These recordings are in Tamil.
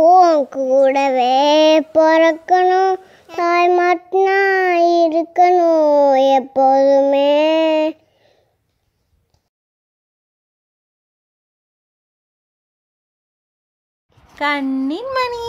உன் கூடவே பிறக்கணும் தாய் மட்டும்னா இருக்கணும் எப்போதுமே கண்ணின் மணி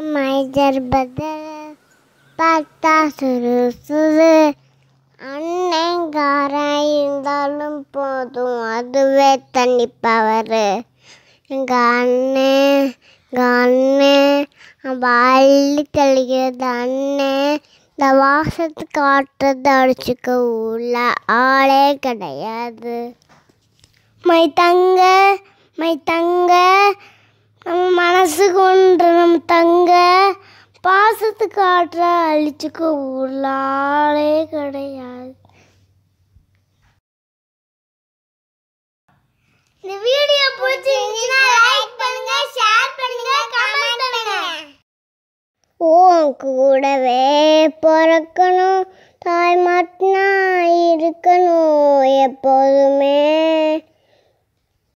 அமைச்சர் பதில் பார்த்தா சுறுசுறு அண்ணங்காரன் இருந்தாலும் போதும் அதுவே தண்ணி பவரு எங்கள் அண்ணன் எங்கள் அண்ணன் அவள் அள்ளி தெளிக்கிறது அண்ணன் இந்த வாசத்து காட்டுறது அடிச்சுக்க உள்ள ஆளே கிடையாது மை தங்க மை தங்க நம்ம மனசு கொண்டு நம்ம தங்க பாசத்து காற்ற அழிச்சுக்க ஊர்லாலே கிடையாது இந்த வீடியோ பிடிச்சிருந்துச்சுன்னா லைக் பண்ணுங்க ஷேர் பண்ணுங்க கமெண்ட் பண்ணுங்க கூடவே பிறக்கணும் தாய் மட்டும் இருக்கணும் எப்போதுமே